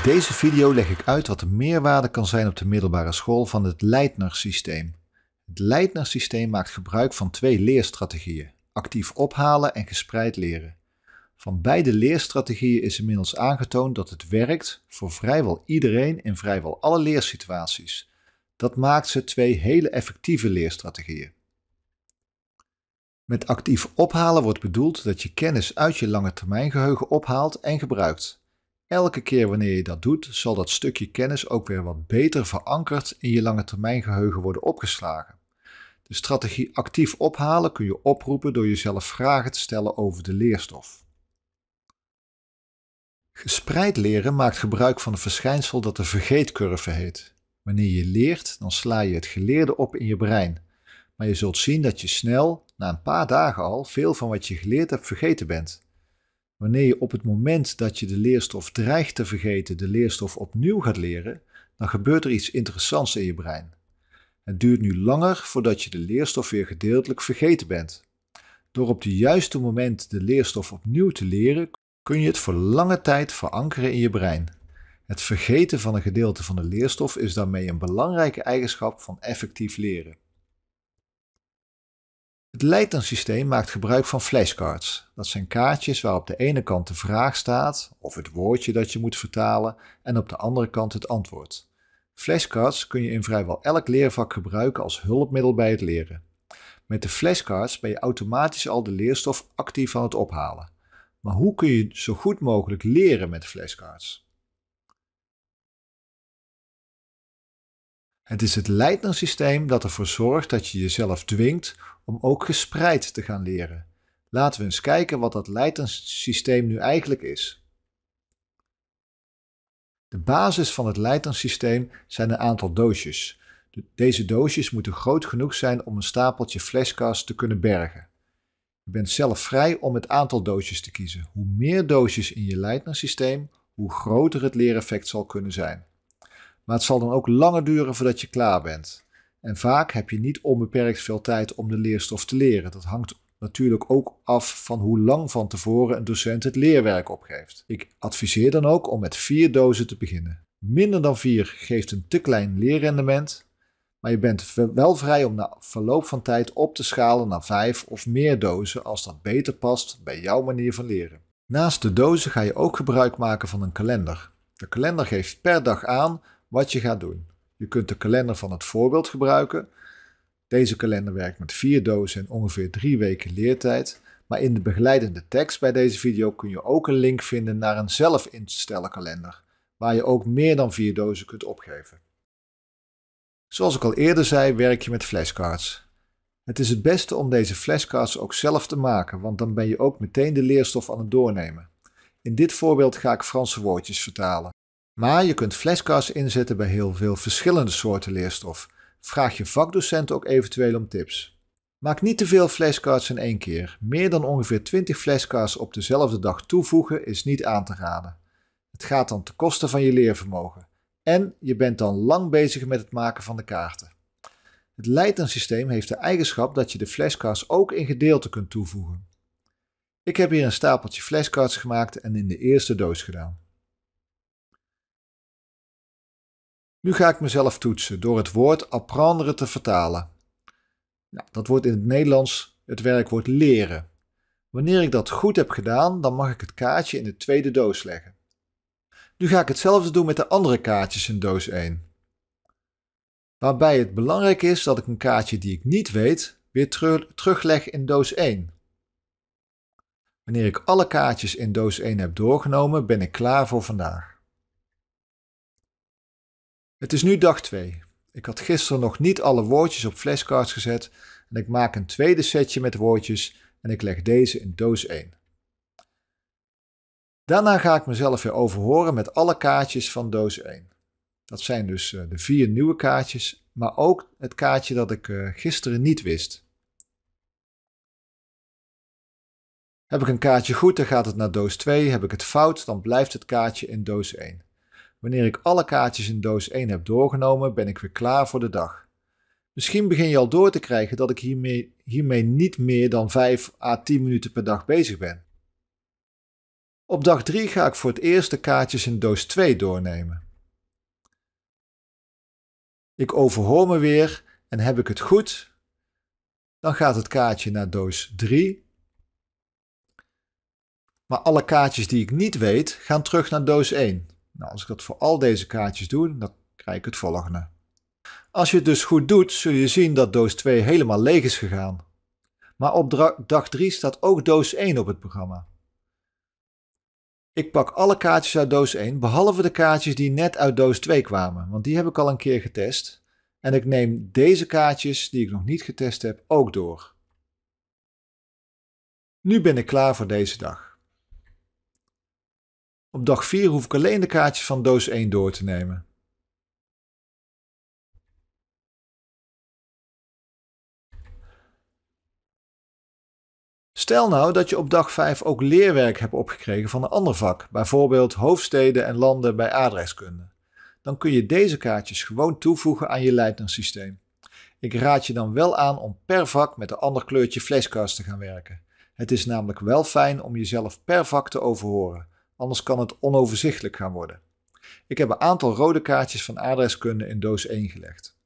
In deze video leg ik uit wat de meerwaarde kan zijn op de middelbare school van het Leitner-systeem. Het Leitner-systeem maakt gebruik van twee leerstrategieën: actief ophalen en gespreid leren. Van beide leerstrategieën is inmiddels aangetoond dat het werkt voor vrijwel iedereen in vrijwel alle leersituaties. Dat maakt ze twee hele effectieve leerstrategieën. Met actief ophalen wordt bedoeld dat je kennis uit je lange termijn geheugen ophaalt en gebruikt. Elke keer wanneer je dat doet, zal dat stukje kennis ook weer wat beter verankerd in je lange termijn geheugen worden opgeslagen. De strategie actief ophalen kun je oproepen door jezelf vragen te stellen over de leerstof. Gespreid leren maakt gebruik van een verschijnsel dat de vergeetcurve heet. Wanneer je leert, dan sla je het geleerde op in je brein. Maar je zult zien dat je snel, na een paar dagen al, veel van wat je geleerd hebt vergeten bent. Wanneer je op het moment dat je de leerstof dreigt te vergeten, de leerstof opnieuw gaat leren, dan gebeurt er iets interessants in je brein. Het duurt nu langer voordat je de leerstof weer gedeeltelijk vergeten bent. Door op het juiste moment de leerstof opnieuw te leren, kun je het voor lange tijd verankeren in je brein. Het vergeten van een gedeelte van de leerstof is daarmee een belangrijke eigenschap van effectief leren. Het Leiden-systeem maakt gebruik van flashcards. Dat zijn kaartjes waar op de ene kant de vraag staat, of het woordje dat je moet vertalen, en op de andere kant het antwoord. Flashcards kun je in vrijwel elk leervak gebruiken als hulpmiddel bij het leren. Met de flashcards ben je automatisch al de leerstof actief aan het ophalen. Maar hoe kun je zo goed mogelijk leren met flashcards? Het is het Leitner-systeem dat ervoor zorgt dat je jezelf dwingt om ook gespreid te gaan leren. Laten we eens kijken wat dat Leitner-systeem nu eigenlijk is. De basis van het Leitner-systeem zijn een aantal doosjes. Deze doosjes moeten groot genoeg zijn om een stapeltje flashcards te kunnen bergen. Je bent zelf vrij om het aantal doosjes te kiezen. Hoe meer doosjes in je Leitner-systeem, hoe groter het leereffect zal kunnen zijn. Maar het zal dan ook langer duren voordat je klaar bent. En vaak heb je niet onbeperkt veel tijd om de leerstof te leren. Dat hangt natuurlijk ook af van hoe lang van tevoren een docent het leerwerk opgeeft. Ik adviseer dan ook om met vier dozen te beginnen. Minder dan vier geeft een te klein leerrendement, maar je bent wel vrij om na verloop van tijd op te schalen naar vijf of meer dozen als dat beter past bij jouw manier van leren. Naast de dozen ga je ook gebruik maken van een kalender. De kalender geeft per dag aan wat je gaat doen. Je kunt de kalender van het voorbeeld gebruiken. Deze kalender werkt met vier dozen en ongeveer drie weken leertijd. Maar in de begeleidende tekst bij deze video kun je ook een link vinden naar een zelf in kalender, waar je ook meer dan vier dozen kunt opgeven. Zoals ik al eerder zei, werk je met flashcards. Het is het beste om deze flashcards ook zelf te maken, want dan ben je ook meteen de leerstof aan het doornemen. In dit voorbeeld ga ik Franse woordjes vertalen. Maar je kunt flashcards inzetten bij heel veel verschillende soorten leerstof. Vraag je vakdocent ook eventueel om tips. Maak niet te veel flashcards in één keer. Meer dan ongeveer 20 flashcards op dezelfde dag toevoegen is niet aan te raden. Het gaat dan ten koste van je leervermogen. En je bent dan lang bezig met het maken van de kaarten. Het leidensysteem heeft de eigenschap dat je de flashcards ook in gedeelten kunt toevoegen. Ik heb hier een stapeltje flashcards gemaakt en in de eerste doos gedaan. Nu ga ik mezelf toetsen door het woord apprendre te vertalen. Nou, dat wordt in het Nederlands het werkwoord leren. Wanneer ik dat goed heb gedaan, dan mag ik het kaartje in de tweede doos leggen. Nu ga ik hetzelfde doen met de andere kaartjes in doos 1. Waarbij het belangrijk is dat ik een kaartje die ik niet weet weer terug, terugleg in doos 1. Wanneer ik alle kaartjes in doos 1 heb doorgenomen, ben ik klaar voor vandaag. Het is nu dag 2. Ik had gisteren nog niet alle woordjes op flashcards gezet en ik maak een tweede setje met woordjes en ik leg deze in doos 1. Daarna ga ik mezelf weer overhoren met alle kaartjes van doos 1. Dat zijn dus eh, de vier nieuwe kaartjes, maar ook het kaartje dat ik eh, gisteren niet wist. Heb ik een kaartje goed, dan gaat het naar doos 2. Heb ik het fout, dan blijft het kaartje in doos 1. Wanneer ik alle kaartjes in doos 1 heb doorgenomen, ben ik weer klaar voor de dag. Misschien begin je al door te krijgen dat ik hiermee, hiermee niet meer dan 5 à 10 minuten per dag bezig ben. Op dag 3 ga ik voor het eerst de kaartjes in doos 2 doornemen. Ik overhoor me weer en heb ik het goed, dan gaat het kaartje naar doos 3. Maar alle kaartjes die ik niet weet, gaan terug naar doos 1. Nou, als ik dat voor al deze kaartjes doe, dan krijg ik het volgende. Als je het dus goed doet, zul je zien dat doos 2 helemaal leeg is gegaan. Maar op dag 3 staat ook doos 1 op het programma. Ik pak alle kaartjes uit doos 1, behalve de kaartjes die net uit doos 2 kwamen, want die heb ik al een keer getest. En ik neem deze kaartjes die ik nog niet getest heb ook door. Nu ben ik klaar voor deze dag. Op dag 4 hoef ik alleen de kaartjes van doos 1 door te nemen. Stel nou dat je op dag 5 ook leerwerk hebt opgekregen van een ander vak, bijvoorbeeld hoofdsteden en landen bij aardrijkskunde. Dan kun je deze kaartjes gewoon toevoegen aan je Leitner-systeem. Ik raad je dan wel aan om per vak met een ander kleurtje flashcards te gaan werken. Het is namelijk wel fijn om jezelf per vak te overhoren anders kan het onoverzichtelijk gaan worden. Ik heb een aantal rode kaartjes van adreskunde in doos 1 gelegd.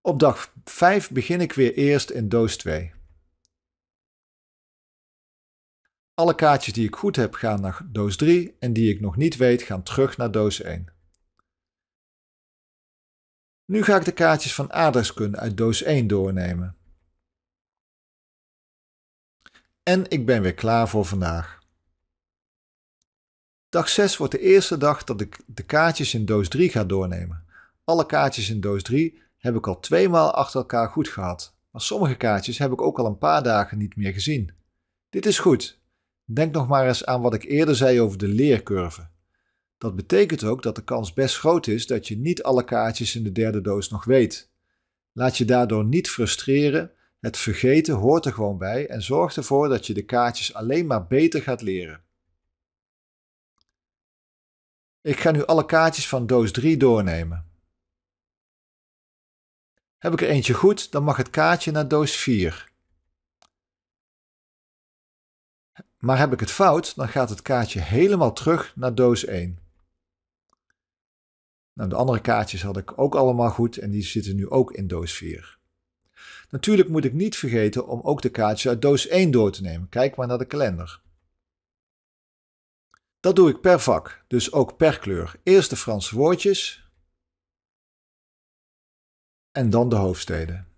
Op dag 5 begin ik weer eerst in doos 2. Alle kaartjes die ik goed heb gaan naar doos 3 en die ik nog niet weet gaan terug naar doos 1. Nu ga ik de kaartjes van aardrijkskunde uit doos 1 doornemen en ik ben weer klaar voor vandaag. Dag 6 wordt de eerste dag dat ik de kaartjes in doos 3 ga doornemen. Alle kaartjes in doos 3 heb ik al twee maal achter elkaar goed gehad, maar sommige kaartjes heb ik ook al een paar dagen niet meer gezien. Dit is goed. Denk nog maar eens aan wat ik eerder zei over de leercurve. Dat betekent ook dat de kans best groot is dat je niet alle kaartjes in de derde doos nog weet. Laat je daardoor niet frustreren het vergeten hoort er gewoon bij en zorgt ervoor dat je de kaartjes alleen maar beter gaat leren. Ik ga nu alle kaartjes van doos 3 doornemen. Heb ik er eentje goed, dan mag het kaartje naar doos 4. Maar heb ik het fout, dan gaat het kaartje helemaal terug naar doos 1. Nou, de andere kaartjes had ik ook allemaal goed en die zitten nu ook in doos 4. Natuurlijk moet ik niet vergeten om ook de kaartjes uit doos 1 door te nemen. Kijk maar naar de kalender. Dat doe ik per vak, dus ook per kleur. Eerst de Franse woordjes en dan de hoofdsteden.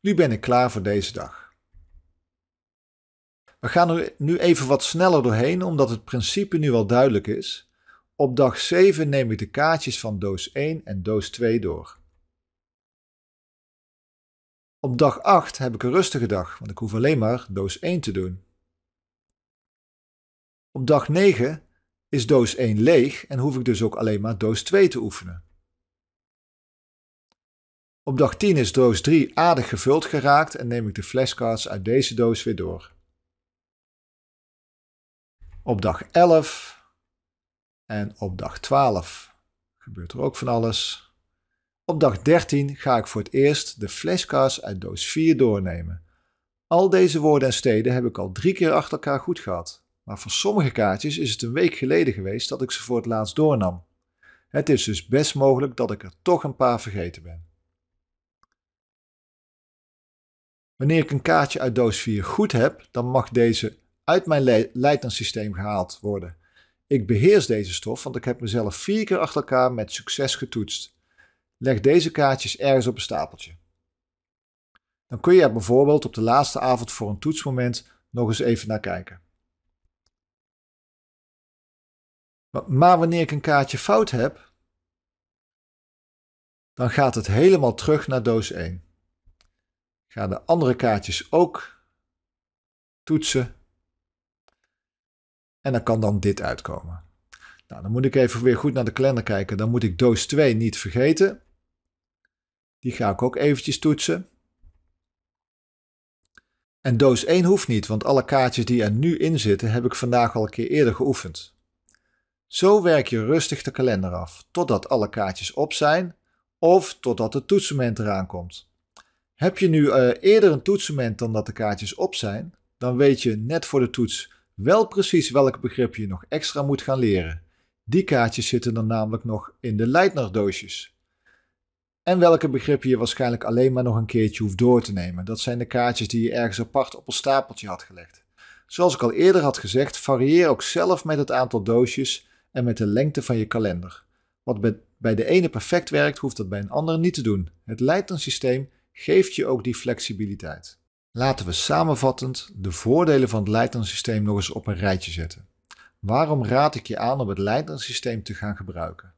Nu ben ik klaar voor deze dag. We gaan er nu even wat sneller doorheen, omdat het principe nu al duidelijk is. Op dag 7 neem ik de kaartjes van doos 1 en doos 2 door. Op dag 8 heb ik een rustige dag, want ik hoef alleen maar doos 1 te doen. Op dag 9 is doos 1 leeg en hoef ik dus ook alleen maar doos 2 te oefenen. Op dag 10 is doos 3 aardig gevuld geraakt en neem ik de flashcards uit deze doos weer door. Op dag 11 en op dag 12 gebeurt er ook van alles. Op dag 13 ga ik voor het eerst de flashcards uit doos 4 doornemen. Al deze woorden en steden heb ik al drie keer achter elkaar goed gehad, maar voor sommige kaartjes is het een week geleden geweest dat ik ze voor het laatst doornam. Het is dus best mogelijk dat ik er toch een paar vergeten ben. Wanneer ik een kaartje uit doos 4 goed heb, dan mag deze uit mijn leidensysteem gehaald worden. Ik beheers deze stof, want ik heb mezelf vier keer achter elkaar met succes getoetst. Leg deze kaartjes ergens op een stapeltje. Dan kun je er bijvoorbeeld op de laatste avond voor een toetsmoment nog eens even naar kijken. Maar wanneer ik een kaartje fout heb, dan gaat het helemaal terug naar doos 1. Ik ga de andere kaartjes ook toetsen. En dan kan dan dit uitkomen. Nou, dan moet ik even weer goed naar de kalender kijken. Dan moet ik doos 2 niet vergeten. Die ga ik ook eventjes toetsen. En doos 1 hoeft niet, want alle kaartjes die er nu in zitten heb ik vandaag al een keer eerder geoefend. Zo werk je rustig de kalender af, totdat alle kaartjes op zijn of totdat het toetsement eraan komt. Heb je nu eh, eerder een toetsement dan dat de kaartjes op zijn, dan weet je net voor de toets wel precies welk begrip je nog extra moet gaan leren. Die kaartjes zitten dan namelijk nog in de doosjes en welke begrippen je waarschijnlijk alleen maar nog een keertje hoeft door te nemen. Dat zijn de kaartjes die je ergens apart op een stapeltje had gelegd. Zoals ik al eerder had gezegd, varieer ook zelf met het aantal doosjes en met de lengte van je kalender. Wat bij de ene perfect werkt, hoeft dat bij een ander niet te doen. Het Leitensysteem geeft je ook die flexibiliteit. Laten we samenvattend de voordelen van het Leitensysteem nog eens op een rijtje zetten. Waarom raad ik je aan om het Leitensysteem te gaan gebruiken?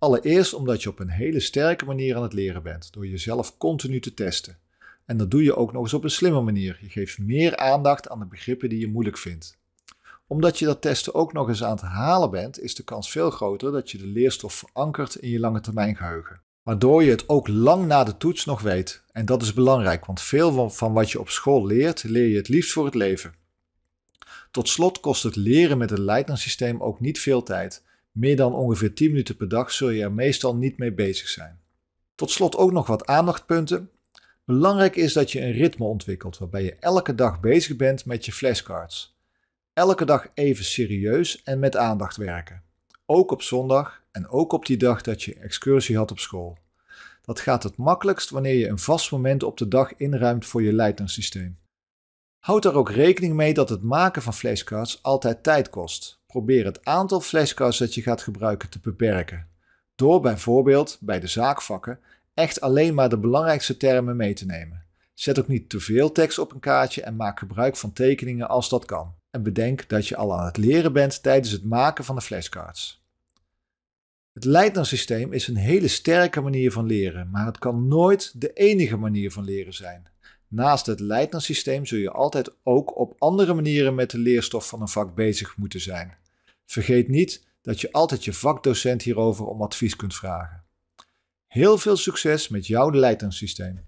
Allereerst omdat je op een hele sterke manier aan het leren bent, door jezelf continu te testen. En dat doe je ook nog eens op een slimme manier. Je geeft meer aandacht aan de begrippen die je moeilijk vindt. Omdat je dat testen ook nog eens aan het halen bent, is de kans veel groter dat je de leerstof verankert in je lange termijn geheugen. Waardoor je het ook lang na de toets nog weet. En dat is belangrijk, want veel van wat je op school leert, leer je het liefst voor het leven. Tot slot kost het leren met het leitner ook niet veel tijd meer dan ongeveer 10 minuten per dag zul je er meestal niet mee bezig zijn. Tot slot ook nog wat aandachtspunten. Belangrijk is dat je een ritme ontwikkelt waarbij je elke dag bezig bent met je flashcards. Elke dag even serieus en met aandacht werken. Ook op zondag en ook op die dag dat je excursie had op school. Dat gaat het makkelijkst wanneer je een vast moment op de dag inruimt voor je leidingssysteem. Houd er ook rekening mee dat het maken van flashcards altijd tijd kost. Probeer het aantal flashcards dat je gaat gebruiken te beperken. Door bijvoorbeeld bij de zaakvakken echt alleen maar de belangrijkste termen mee te nemen. Zet ook niet te veel tekst op een kaartje en maak gebruik van tekeningen als dat kan. En bedenk dat je al aan het leren bent tijdens het maken van de flashcards. Het Leitner-systeem is een hele sterke manier van leren, maar het kan nooit de enige manier van leren zijn. Naast het leitner zul je altijd ook op andere manieren met de leerstof van een vak bezig moeten zijn. Vergeet niet dat je altijd je vakdocent hierover om advies kunt vragen. Heel veel succes met jouw leitner